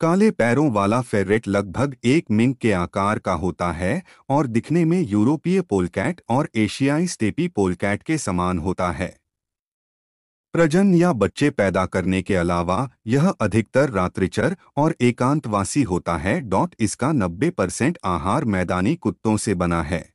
काले पैरों वाला फेरेट लगभग एक मिंक के आकार का होता है और दिखने में यूरोपीय पोलकैट और एशियाई स्टेपी पोलकैट के समान होता है प्रजन या बच्चे पैदा करने के अलावा यह अधिकतर रात्रिचर और एकांतवासी होता है डॉट इसका 90 परसेंट आहार मैदानी कुत्तों से बना है